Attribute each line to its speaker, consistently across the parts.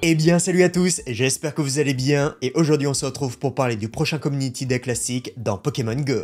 Speaker 1: Eh bien salut à tous, j'espère que vous allez bien et aujourd'hui on se retrouve pour parler du prochain Community Day classique dans Pokémon Go.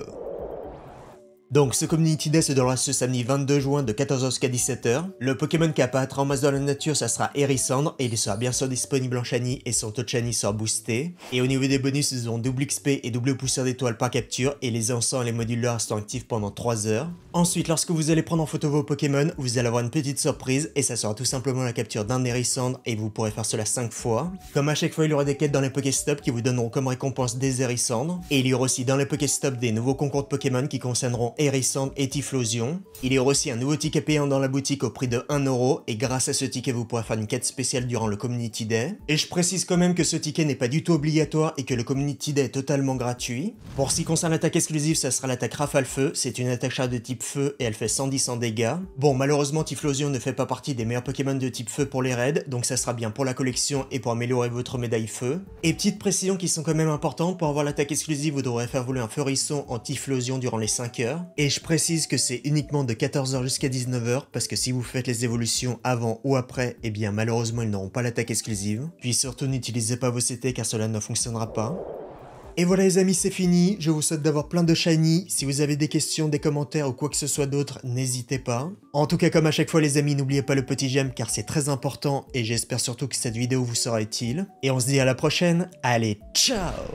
Speaker 1: Donc ce Community Day se donnera ce samedi 22 juin de 14h jusqu'à 17h. Le Pokémon qui en masse dans la nature, ça sera Hérissandre, et il sera bien sûr disponible en Chani et son taux sera boosté. Et au niveau des bonus, ils ont double XP et double poussière d'étoiles par capture, et les encens et les modules sont actifs pendant 3 heures. Ensuite, lorsque vous allez prendre en photo vos Pokémon, vous allez avoir une petite surprise, et ça sera tout simplement la capture d'un Erisandre et vous pourrez faire cela 5 fois. Comme à chaque fois, il y aura des quêtes dans les Pokéstop qui vous donneront comme récompense des Hérissandres, et il y aura aussi dans les Pokéstop des nouveaux concours de Pokémon qui concerneront Hérissante et Tiflosion. Il y aura aussi un nouveau ticket payant dans la boutique au prix de 1€ et grâce à ce ticket vous pourrez faire une quête spéciale durant le Community Day. Et je précise quand même que ce ticket n'est pas du tout obligatoire et que le Community Day est totalement gratuit. Pour ce qui concerne l'attaque exclusive, ça sera l'attaque Rafale Feu. C'est une attaque de type feu et elle fait 110 en dégâts. Bon, malheureusement Tiflosion ne fait pas partie des meilleurs Pokémon de type feu pour les raids, donc ça sera bien pour la collection et pour améliorer votre médaille feu. Et petites précisions qui sont quand même importantes, pour avoir l'attaque exclusive vous devrez faire voler un Feurisson en Tiflosion durant les 5 heures. Et je précise que c'est uniquement de 14h jusqu'à 19h, parce que si vous faites les évolutions avant ou après, eh bien malheureusement ils n'auront pas l'attaque exclusive. Puis surtout n'utilisez pas vos CT car cela ne fonctionnera pas. Et voilà les amis, c'est fini. Je vous souhaite d'avoir plein de shiny. Si vous avez des questions, des commentaires ou quoi que ce soit d'autre, n'hésitez pas. En tout cas, comme à chaque fois les amis, n'oubliez pas le petit j'aime car c'est très important et j'espère surtout que cette vidéo vous sera utile. Et on se dit à la prochaine. Allez, ciao